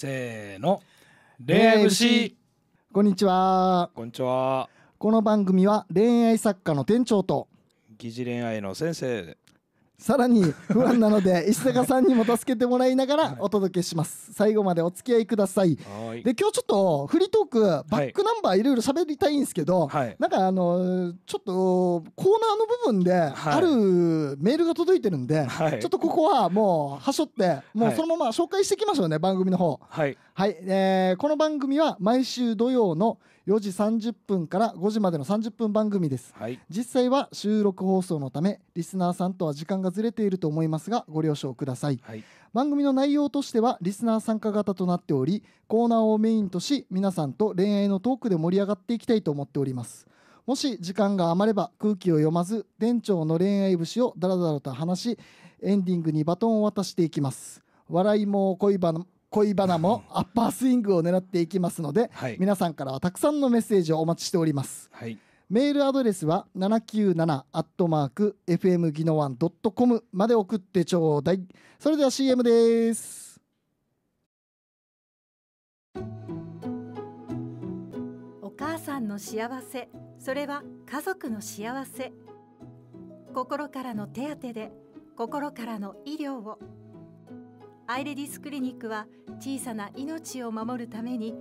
せーの恋愛節こんにちはこんにちはこの番組は恋愛作家の店長と疑似恋愛の先生さらに不安なので 石坂さんにも助けてもらいながらお届けします。最後までお付き合いください。で今日ちょっとフリートークバックナンバーいろいろ喋りたいんですけど、はい、なんかあのちょっとコーナーの部分であるメールが届いてるんで、はい、ちょっとここはもうはしょってもうそのまま紹介していきましょうね番組の方。はい、はい、えー、この番組は毎週土曜の4時30分から5時までの30分番組です、はい、実際は収録放送のためリスナーさんとは時間がずれていると思いますがご了承ください、はい、番組の内容としてはリスナー参加型となっておりコーナーをメインとし皆さんと恋愛のトークで盛り上がっていきたいと思っておりますもし時間が余れば空気を読まず店長の恋愛節をダラダラと話しエンディングにバトンを渡していきます笑いも恋バ恋バナもアッパースイングを狙っていきますので、はい、皆さんからはたくさんのメッセージをお待ちしております、はい、メールアドレスは797アットマーク FM ギノワ o ドットコムまで送ってちょうだいそれでは CM ですお母さんの幸せそれは家族の幸せ心からの手当で心からの医療をアイレディスクリニックは小さな命を守るために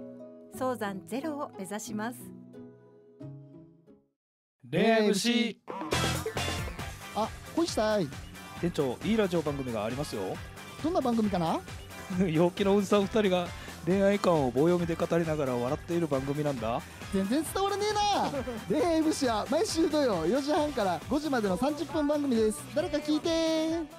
早産ゼロを目指します恋愛虫あ、恋したい店長、いいラジオ番組がありますよどんな番組かな 陽気のおじさん二人が恋愛感を棒読みで語りながら笑っている番組なんだ全然伝わらねえな 恋愛虫は毎週土曜4時半から5時までの30分番組です誰か聞いて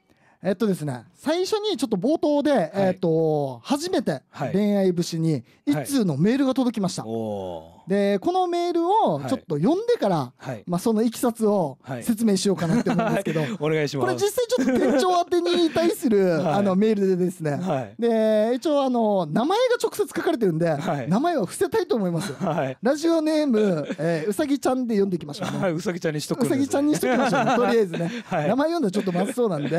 えっとですね、最初にちょっと冒頭で、はい、えっと初めて恋愛節に一通のメールが届きました。はいでこのメールをちょっと読んでから、はい、まあ、そのいきさつを説明しようかなって思うんですけど、はい、お願いしますこれ実際ちょっと店長宛てに対する、あのメールでですね、で一応あの名前が直接書かれてるんで、名前は伏せたいと思います、ラジオネーム、えー、うさぎちゃんで読んでいきましょう、ね、うさぎちゃんにしとく、ね、うさぎちゃんにしときましょう、ね、とりあえずね、名前読んだらちょっとまずそうなんで、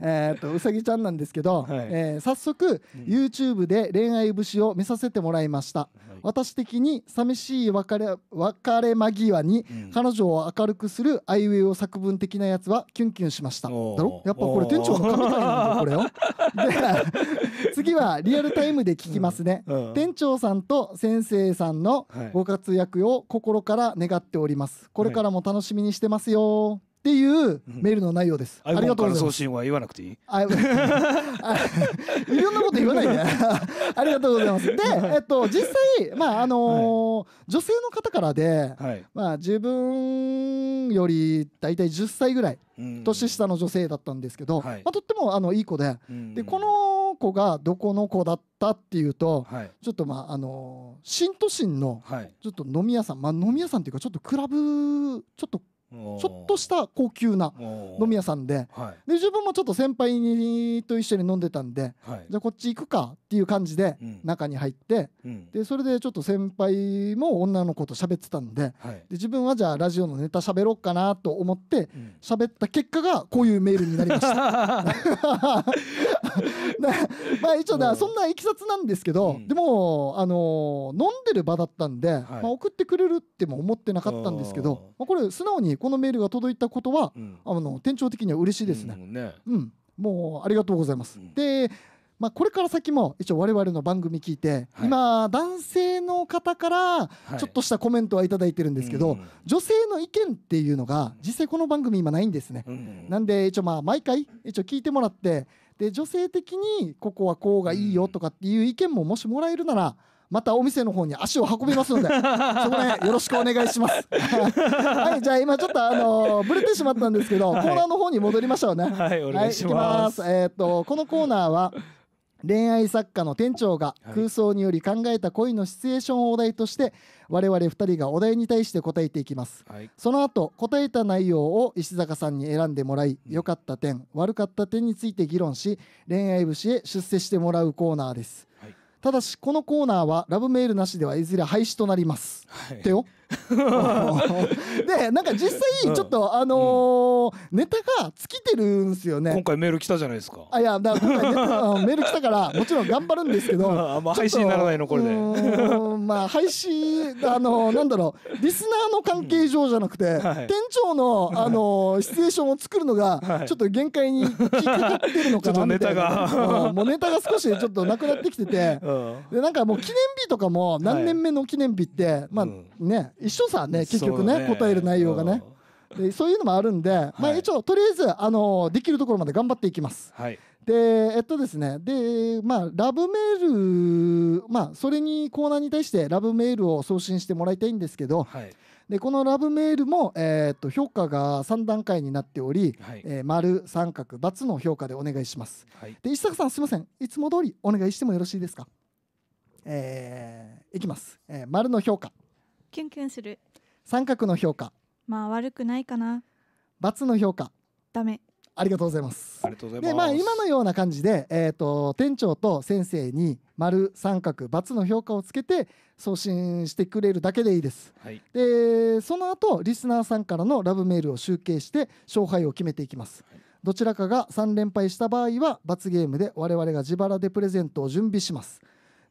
えー、っとうさぎちゃんなんですけど、はい、えー、早速、うん、YouTube で恋愛節を見させてもらいました、私的に寂ししい別れ別れ間際に彼女を明るくするあいうえお作文的なやつはキュンキュンしましただろやっぱこれ店長の神回なんだよこれよ で 次はリアルタイムで聞きますね、うんうん、店長さんと先生さんのご活躍を心から願っておりますこれからも楽しみにしてますよ、はいっていうメールの内容です。ありがとうございます。送信は言わなくていい。いろんなこと言わないで。ありがとうございます。で、えっと実際まああのーはい、女性の方からで、はい、まあ自分より大体10歳ぐらい年下の女性だったんですけど、はい、まあとってもあのいい子で、でこの子がどこの子だったっていうと、ちょっとまああのー、新都心のちょっと飲み屋さん、まあ飲み屋さんっていうかちょっとクラブちょっとちょっとした高級な飲み屋さんで,、で自分もちょっと先輩にと一緒に飲んでたんで、じゃあこっち行くかっていう感じで中に入って、でそれでちょっと先輩も女の子と喋ってたんで,、で自分はじゃあラジオのネタ喋ろうかなと思って喋った結果がこういうメールになりました。まあ一応そんないきさつなんですけど、でも、あの飲んでる場だったんで、まあ、送ってくれるっても思ってなかったんですけど、まあ、これ素直にこのメールが届いたことは、うん、あの店長的には嬉しいですね。うん、ねうん、もうありがとうございます。でまあ、これから先も一応我々の番組聞いて、はい、今男性の方からちょっとしたコメントは頂いてるんですけど、はい女性の意見っていうのが実際この番組今ないんですね、うん、なんで一応まあ毎回一応聞いてもらってで女性的にここはこうがいいよとかっていう意見ももしもらえるなら、またお店の方に足を運びますので、そこ辺よろしくお願いします。はい、じゃあ今ちょっとあのー、ぶれてしまったんですけど、はい、コーナーの方に戻りましょうね。はい、お願いします。はい、ますえっ、ー、と、このコーナーは、恋愛作家の店長が空想により考えた恋のシチュエーションをお題として我々2人がお題に対して答えていきます、はい、その後答えた内容を石坂さんに選んでもらい良かった点悪かった点について議論し恋愛節へ出世してもらうコーナーですただしこのコーナーはラブメールなしではいずれ廃止となります、はい、てよ でなんか実際ちょっと、あのネタが尽きてるんですよね今回メール来たじゃないですかあいやだから今回ネタメール来たからもちろん頑張るんですけど、まあ、まあ配信ならないのこれでまあ配信あのなんだろうリスナーの関係上じゃなくて、店長のあのシチュエーションを作るのがちょっと限界に引っかかってるのかなとネタがもうネタが少しちょっとなくなってきてて、でなんかもう記念日とかも何年目の記念日って、まあね一緒さね結局ね、ね、答える内容がね。でそういうのもあるんで、はい、まあ一応とりあえずあのできるところまで頑張っていきます。はい、でえっとですねでまあラブメールまあそれにコーナーに対してラブメールを送信してもらいたいんですけど、はい、でこのラブメールも、えー、っと評価が3段階になっており、はい、えー、丸三角×の評価でお願いします。で石坂さんすいませんいつも通りお願いしてもよろしいですか。えー、いきます、えー、丸の評価キュンキュンする三角の評価まあ悪くないかな×の評価ダメありがとうございますありがとうございますでまあ今のような感じで、えーと、店長と先生に丸三角バツの評価をつけて送信してくれるだけでいいです、はい、でその後リスナーさんからのラブメールを集計して勝敗を決めていきます、はい、どちらかが3連敗した場合は罰ゲームで我々が自腹でプレゼントを準備します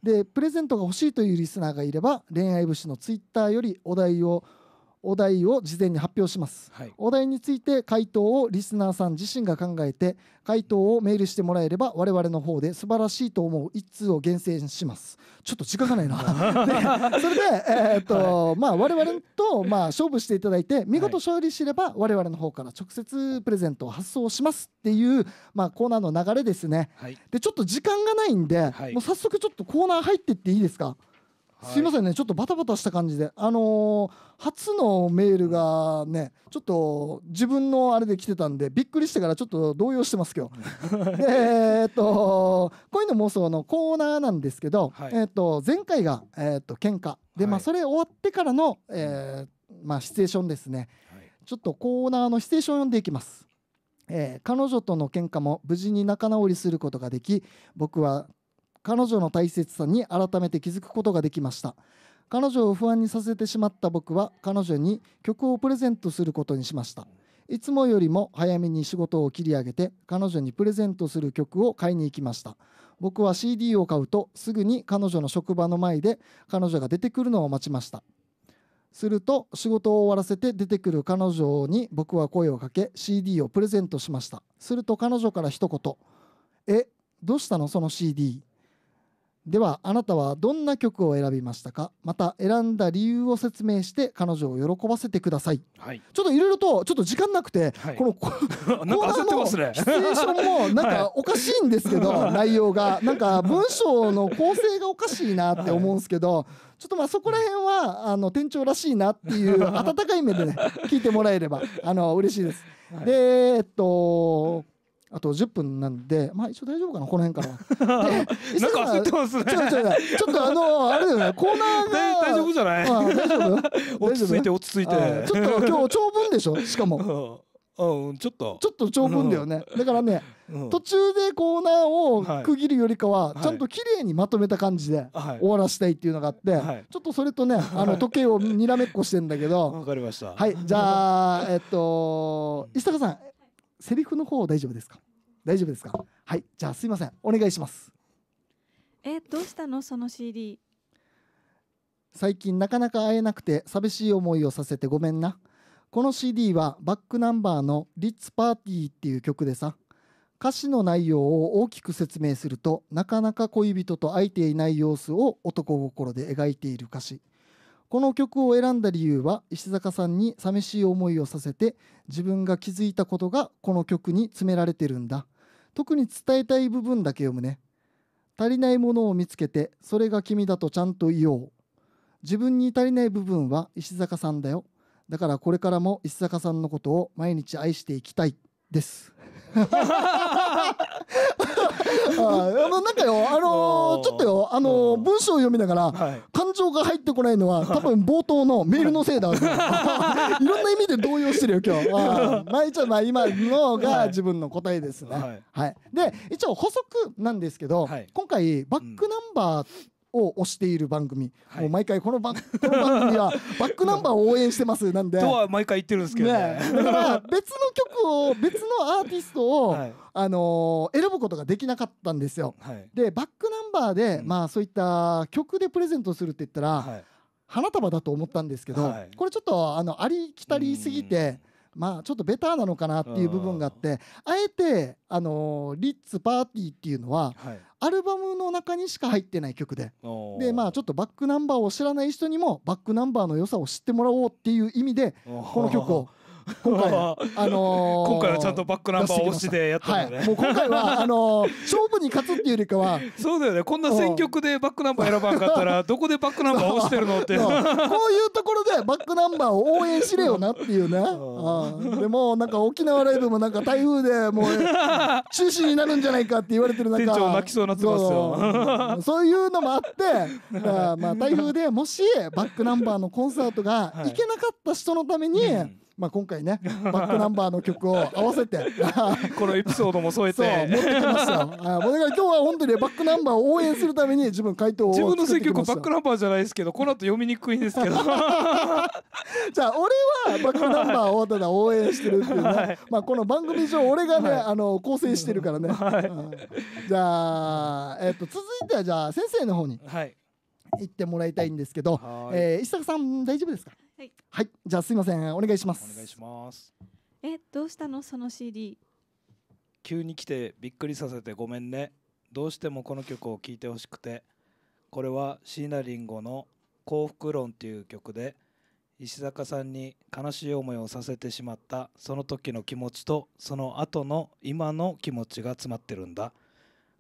でプレゼントが欲しいというリスナーがいれば恋愛節のツイッターよりお題を「お題を事前に発表します、はい、お題について回答をリスナーさん自身が考えて回答をメールしてもらえれば我々の方で素晴らしいと思う一通を厳選しますちょっと時間がないな それで、えー、っと、はい、まあ、我々と、まあ、勝負していただいて見事勝利すれば我々の方から直接プレゼントを発送しますっていう、まあ、コーナーの流れですね、はい、でちょっと時間がないんで、もう早速ちょっとコーナー入ってっていいですかすいませんねちょっとバタバタした感じであのー初のメールがねちょっと自分のあれで来てたんでびっくりしてからちょっと動揺してます今日 えっと恋の妄想のコーナーなんですけど、はい、えっと前回がえっと喧嘩で、はい、まあそれ終わってからの、えまあシチュエーションですね、はい、ちょっとコーナーのシチュエーションを読んでいきますえー、彼女との喧嘩も無事に仲直りすることができ僕は彼女の大切さに改めて気づくことができました彼女を不安にさせてしまった僕は彼女に曲をプレゼントすることにしましたいつもよりも早めに仕事を切り上げて彼女にプレゼントする曲を買いに行きました僕は CD を買うとすぐに彼女の職場の前で彼女が出てくるのを待ちましたすると仕事を終わらせて出てくる彼女に僕は声をかけ CD をプレゼントしましたすると彼女から一言「えどうしたのその CD」ではあなたはどんな曲を選びましたかまた選んだ理由を説明して彼女を喜ばせてください、はい、ちょっといろいろとちょっと時間なくて、はい、この コーナーのシチュエーションも なんかおかしいんですけど、はい、内容がなんか文章の構成がおかしいなって思うんですけど、ちょっとまあそこら辺はあの店長らしいなっていう温かい目でね聞いてもらえればあの嬉しいです。でえっとあと10分なんで、まあ一応大丈夫かな、この辺から なんか焦ってますね。ちょっとあの、あれだよね、コーナーが。大丈夫じゃない、大丈夫落ち着いて落ち着いて。ちょっと今日長文でしょ、しかも。うん、ちょっと。ちょっと長文だよね。だからね、途中でコーナーを区切るよりかは、ちゃんと綺麗にまとめた感じで終わらせたいっていうのがあって、ちょっとそれとね、あの時計をにらめっこしてんだけど。わかりました。はい、じゃあ、えっと、石坂さん。セリフの方大丈夫ですか大丈夫ですかはいじゃあすいませんお願いしますえどうしたのその CD 最近なかなか会えなくて寂しい思いをさせてごめんなこの CD はバックナンバーの「リッツ・パーティー」っていう曲でさ歌詞の内容を大きく説明するとなかなか恋人と会えていない様子を男心で描いている歌詞この曲を選んだ理由は石坂さんに寂しい思いをさせて自分が気づいたことがこの曲に詰められてるんだ特に伝えたい部分だけ読むね足りないものを見つけてそれが君だとちゃんと言おう自分に足りない部分は石坂さんだよだからこれからも石坂さんのことを毎日愛していきたいです。あのなんかよあのー、ちょっとよあのー、文章を読みながら、はい、感情が入ってこないのは多分冒頭のメールのせいだ いろんな意味で動揺してるよ今日あ まあ、一応まあ今のが自分の答えですね、はい、はい、で一応補足なんですけど、はい、今回バックナンバーを推している番組、はい、もう毎回この番この番組は バックナンバーを応援してますなんでとは毎回言ってるんですけどね、ね、だから別の曲を別のアーティストを、はい、あのー、選ぶことができなかったんですよ、はい、でバックナンバーで、うん、まあそういった曲でプレゼントするって言ったら、花束だと思ったんですけど、これちょっとあのありきたりすぎて、うんまあちょっとベターなのかなっていう部分があってあえて、あのリッツ・パーティー」っていうのは、アルバムの中にしか入ってない曲ででまあちょっとバックナンバーを知らない人にもバックナンバーの良さを知ってもらおうっていう意味でこの曲を。今回はあのー、今回はちゃんとバックナンバー押しでやったんだね、はい、もう今回はあのー、勝負に勝つっていうよりかはそうだよねこんな選曲でバックナンバー選ばんかったらどこでバックナンバー押してるのって こういうところでバックナンバーを応援しれよなっていうねでもなんか沖縄ライブもなんか台風でもう中止になるんじゃないかって言われてる中店長泣きそうなってますよそういうのもあってまあ台風でもしバックナンバーのコンサートが行けなかった人のために、うんまあ、今回ね バックナンバーの曲を合わせて このエピソードも添えて持ってきましたよあ僕が今日は本当にバックナンバーを応援するために自分回答を自分の選曲バックナンバーじゃないですけどこの後読みにくいんですけど じゃあ俺はバックナンバーをただ応援してるっていうね、はい、まあ、この番組上俺がね、はい、あの構成してるからね、はい、じゃあ、えー、と続いてはじゃあ先生の方に行ってもらいたいんですけど、はい、えー、石坂さん大丈夫ですかはい、じゃあすいませんお願いしますお願いしますえどうしたのその CD 急に来てびっくりさせてごめんねどうしてもこの曲を聴いてほしくてこれは椎名林檎の「幸福論」っていう曲で石坂さんに悲しい思いをさせてしまったその時の気持ちとその後の今の気持ちが詰まってるんだ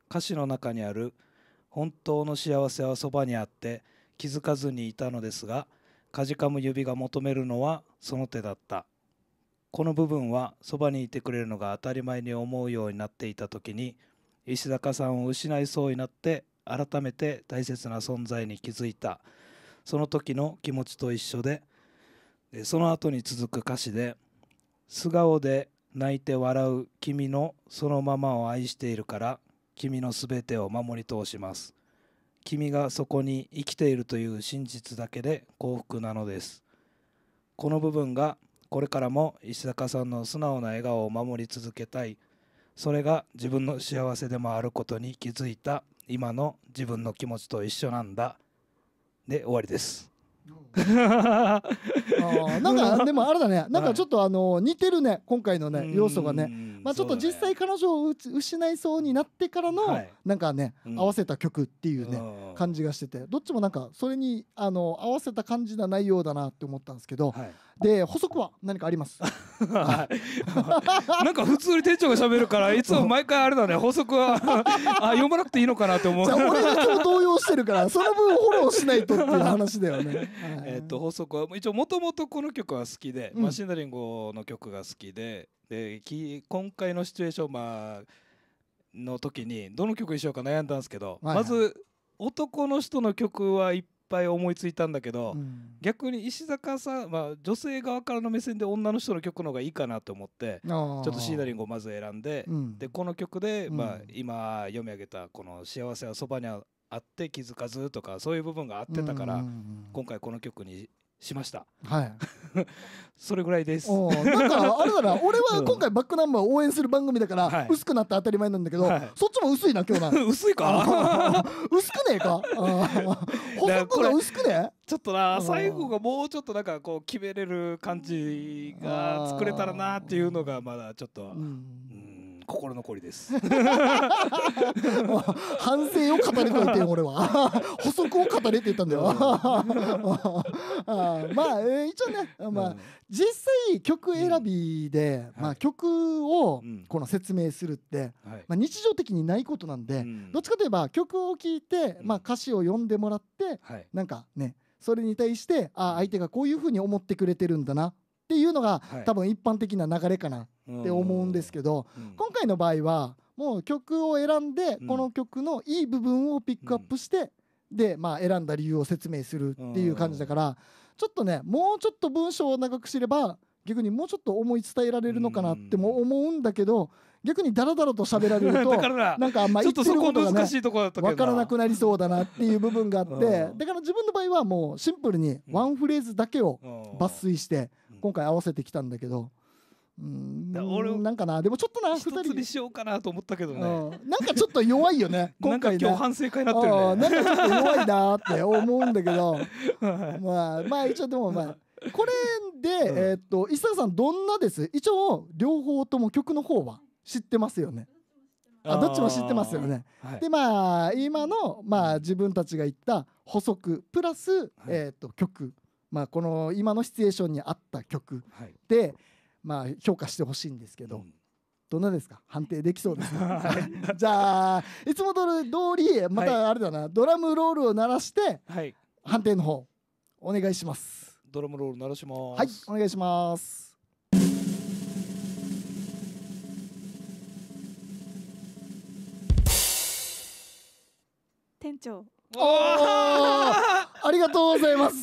歌詞の中にある「本当の幸せはそばにあって気づかずにいたのですが」かじかむ指が求めるのはその手だったこの部分はそばにいてくれるのが当たり前に思うようになっていた時に石坂さんを失いそうになって改めて大切な存在に気づいたその時の気持ちと一緒でその後に続く歌詞で「素顔で泣いて笑う君のそのままを愛しているから君のすべてを守り通します」君がそこに生きているという真実だけで幸福なのですこの部分がこれからも石坂さんの素直な笑顔を守り続けたいそれが自分の幸せでもあることに気づいた今の自分の気持ちと一緒なんだで終わりです あなんかでもあれだねなんかちょっとあの似てるね今回のね要素がねまあちょっと実際彼女を失いそうになってからのなんかね合わせた曲っていうね感じがしててどっちもなんかそれにあの合わせた感じな内容だなって思ったんですけどで補足は何かありますなんか普通に店長が喋るからいつも毎回あれだね 補足はあ読まなくていいのかなって思うじゃ俺が今も動揺してるからその分フォローしないとっていう話だよねえっと法則は一応もともとこの曲は好きで、マシンダリンゴの曲が好きでで今回のシチュエーション、まあ、の時にどの曲にしようか悩んだんですけど、まず男の人の曲はいっぱい思いついたんだけど、逆に石坂さん、まあ、女性側からの目線で女の人の曲の方がいいかなと思ってちょっとシーダリングをまず選んで,、でこの曲で、まあ、今読み上げたこの「幸せはそばにああって気づかずとかそういう部分があってたから、今回この曲にしました。はい。それぐらいです。なんかあれだな、俺は今回バックナンバー応援する番組だから、薄くなって当たり前なんだけど、そっちも薄いな今日な。薄いか。薄くねえか。細くが薄くね。ちょっとな最後がもうちょっとなんかこう決めれる感じが作れたらなっていうのがまだちょっと。うん心残りです反省を語れといて俺は 補足を語れって言ったんだよ まあ、えー、一応ね、まあ、うん、実際曲選びで、うん、まあ、曲をこの説明するって、はい、まあ、日常的にないことなんで、うん、どっちかといえば曲を聴いて、まあ、歌詞を読んでもらって、はい、なんかねそれに対してあ相手がこういうふうに思ってくれてるんだなっていうのが、多分一般的な流れかなって思うんですけど、今回の場合はもう曲を選んで、この曲のいい部分をピックアップして、で、まあ、選んだ理由を説明するっていう感じだから、ちょっとねもうちょっと文章を長く知れば逆にもうちょっと思い伝えられるのかなっても思うんだけど、逆にダラダラと喋られると なんかあんまょってることがね分からなくなりそうだなっていう部分があって、だから自分の場合はもうシンプルにワンフレーズだけを抜粋して今回合わせてきたんだけどうん俺なんかなでもちょっとな二つにしようかなと思ったけどねなんかちょっと弱いよね 今回ね今日反省会なってるねなんかちょっと弱いなって思うんだけど、はい、まあまあ一応でもまあこれで、うん、えー、っと石坂さんどんなです一応両方とも曲の方は知ってますよねあどっちも知ってますよね、はい、でまあ今の、まあ、自分たちが言った補足プラス、はい、えー、っと曲まあ、この今のシチュエーションに合った曲で、まあ、評価してほしいんですけど、うん、どんなですか判定できそうですか、はい、じゃあいつも通りまたあれだな、はい、ドラムロールを鳴らして、はい、判定の方お願いしますドラムロール鳴らしますはいお願いします店長おおありがとうございます。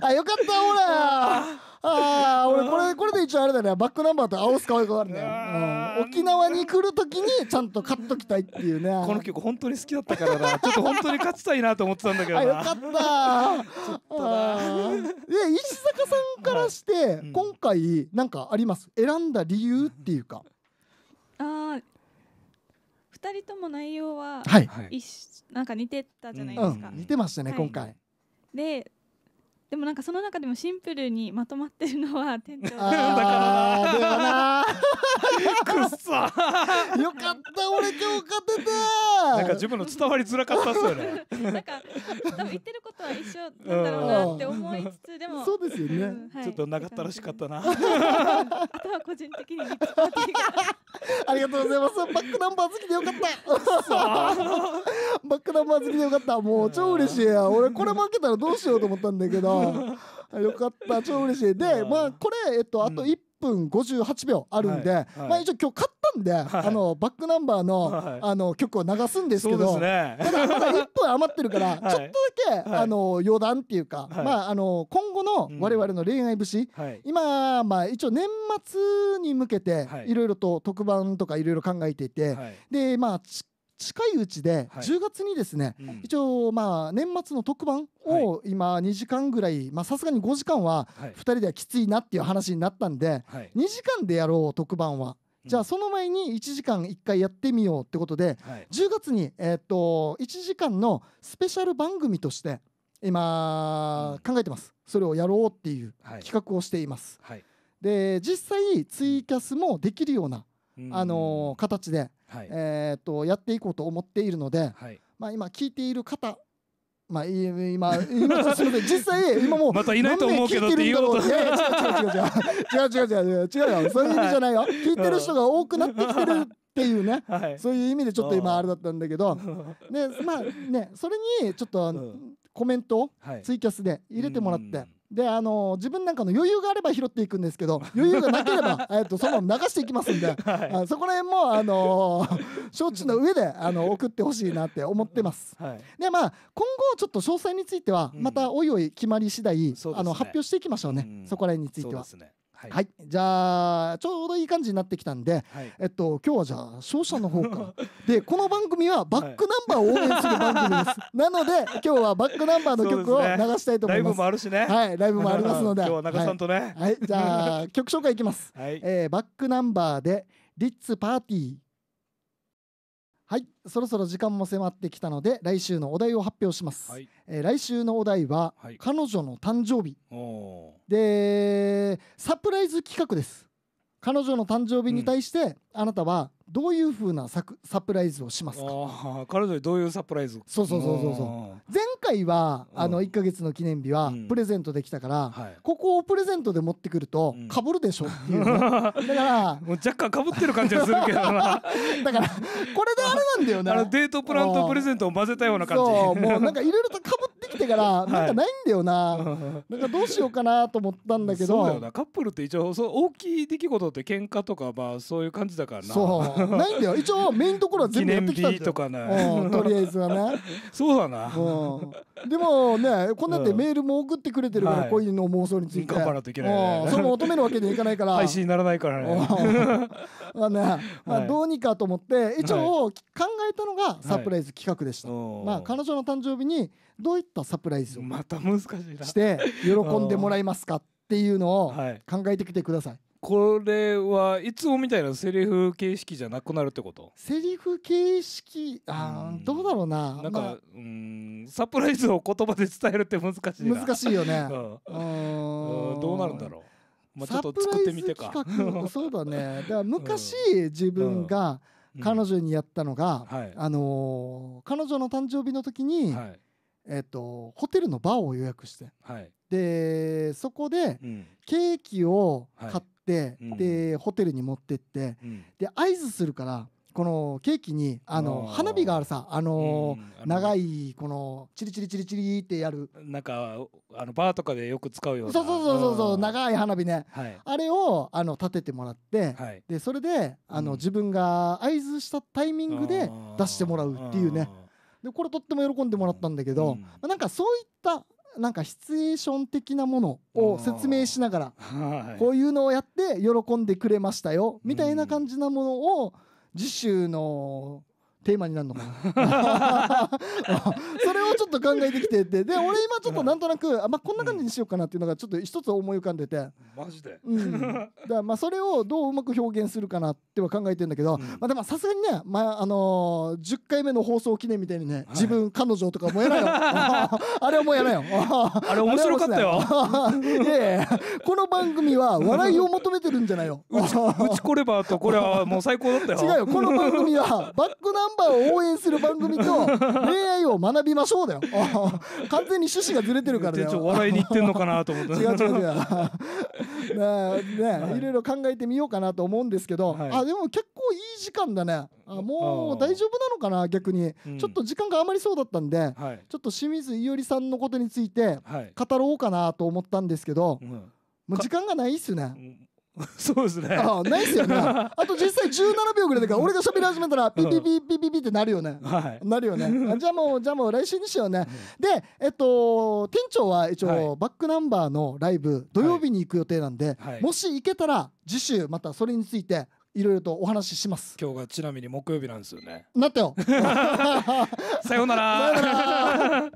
あ、よかった、ほら。ああ、俺これこれで一応あれだね。バックナンバーと青須川があるね、沖縄に来るときにちゃんと買っときたいっていうね。この曲本当に好きだったからな。ちょっと本当に勝ちたいなと思ってたんだけどな。よかった。ちょで石坂さんからして、今回なんかあります。選んだ理由っていうか。2人とも内容は、はい、なんか似てたじゃないですか、うん、似てましたね、今回ででもなんかその中でもシンプルにまとまってるのは店長だからなくっそよかった俺今日勝てたなんか自分の伝わりづらかったっすよねなんか多分言ってることは一緒なんだろうなって思いつつでもそうですよね、うんはい、ちょっと長ったらしかったなあとは個人的にありがとうございますバックナンバー好きでよかったバックナンバー好きでよかったもう超嬉しいや俺これ負けたらどうしようと思ったんだけどよかった超嬉しいでまあこれえっとあと1分58秒あるんで、まあ一応今日勝ったんで、あのバックナンバーの、あの曲を流すんですけどただまだ1分余ってるから、ちょっとだけ、あの余談っていうか、まああの今後の我々の恋愛節、今まあ一応年末に向けていろいろと特番とかいろいろ考えていて、でまあ近いうちで10月にですね、はいうん、一応まあ年末の特番を今2時間ぐらいさすがに5時間は2人ではきついなっていう話になったんで、はい、2時間でやろう特番は。じゃあその前に1時間1回やってみようってことで、はい、10月に、えっと1時間のスペシャル番組として今考えてます、それをやろうっていう企画をしています、はい、で実際ツイキャスもできるような、あの形ではい、えー、とやっていこうと思っているので、はい、まあ、今聞いている方まあ、今、今、すみません、実際、今もう。またいないと思うけどって言おうと。いやい違う違う違う違う。違う違う違う違う違うよ。そういう意味じゃないよ。聞いてる人が多くなってきてるっていうね。はい、そういう意味でちょっと今、あれだったんだけど。で、まあね、それに、ちょっと、コメントをツイキャスで入れてもらって。であの自分なんかの余裕があれば拾っていくんですけど 余裕がなければえっとそのまま流していきますんで、はい、そこら辺もあの 承知の上であの送ってほしいなって思ってます。はい、でまあ今後ちょっと詳細についてはまたおいおい決まり次第、うん、あの、発表していきましょうね、うん、そこら辺については。そうですねはい、はい、じゃあちょうどいい感じになってきたんで、はい、えっと今日はじゃあ勝者の方から でこの番組はバックナンバーを応援する番組です、はい、なので今日はバックナンバーの曲を流したいと思います、ね、ライブもあるしねはいライブもありますので今日は中さんとねはい、じゃあ曲紹介いきます、はいえー、バックナンバーで「リッツパーティー」はいそろそろ時間も迫ってきたので来週のお題を発表します、はい、えー、来週のお題は、はい、彼女の誕生日でサプライズ企画です彼女の誕生日に対して、あなたはどういうふうなサクサプライズをしますか彼女にどういうサプライズそうそうそうそうそう前回はあの1か月の記念日はプレゼントできたから、ここをプレゼントで持ってくるとかぶるでしょっていうね、だからもう若干かぶってる感じがするけどな だからこれであれなんだよねあのデートプランとプレゼントを混ぜたような感じそうもうなんかいろいろとかってから、なんかないんだよな、なんかどうしようかなと思ったんだけど、そうだな、カップルって一応、そう大きい出来事って喧嘩とか、まあ、そういう感じだからな、そう、ないんだよ、一応、メインところは全部やってきたんだとかね、とりあえずはね、そうだな、でもね、こんなってメールも送ってくれてるから、こういうの妄想について、頑張らないといけない、それも求めるわけにはいかないから、配信にならないからね、まあね、まあ、どうにかと思って、一応、考えたのがサプライズ企画でした。まあ、彼女の誕生日にどういったサプライズをまた難しいなして喜んでもらえますかっていうのを 考えてきてください。これはいつもみたいなセリフ形式じゃなくなるってことセリフ形式あ、うどうだろうななんか、まあ、うんサプライズを言葉で伝えるって難しい難しいよね、うん、うんどうなるんだろうまあ、ちょっと作ってみてか そうだねだから昔、自分が彼女にやったのが、うんはい、あのー、彼女の誕生日の時に、はいえっと、ホテルのバーを予約して、はい、でそこでケーキを買って、はい、で、ホテルに持ってって、うん、で合図するからこのケーキにあの花火があるさあの、長いこのチリチリチリチリってやるなんかあのバーとかでよく使うようなそうそうそうそう長い花火ね、はい、あれをあの立ててもらって、はい、でそれであの、自分が合図したタイミングで出してもらうっていうね。でこれとっても喜んでもらったんだけど、まなんかそういったなんかシチュエーション的なものを説明しながら、こういうのをやって喜んでくれましたよみたいな感じなものを次週のテーマになるのかな それをちょっと考えてきててで俺今ちょっとなんとなく、あまあ、こんな感じにしようかなっていうのがちょっと一つ思い浮かんでてマジで、うん、だまあそれをどううまく表現するかなっては考えてるんだけど、うん、まあ、でもさすがにね、まああのー、10回目の放送記念みたいにね、はい、自分彼女とかもやらよ あれはもうやらよ あれ面白かったよいこの番組は笑いを求めてるんじゃないようちこればとこれはもう最高だったよ違うよこの番組はバックナンンバーを応援する番組と恋愛を学びましょうだよ完全に趣旨がずれてるからだよ笑いに行ってんのかなと思って違う違う違うね、はい、いろいろ考えてみようかなと思うんですけど、はい、あでも結構いい時間だねあもう大丈夫なのかな逆に、うん、ちょっと時間が余りそうだったんで、はい、ちょっと清水伊織さんのことについて語ろうかなと思ったんですけど、うんもう時間がないっすね。うん そうですねああないっすよね あと実際17秒ぐらいだから俺が喋り始めたらピピピピピピってなるよね、はい、なるよね じゃあもうじゃあもう来週にしようね、でえっと店長は一応、はい、バックナンバーのライブ土曜日に行く予定なんで、はい、もし行けたら次週またそれについていろいろとお話しします今日がちなみに木曜日なんですよねなったよさようなら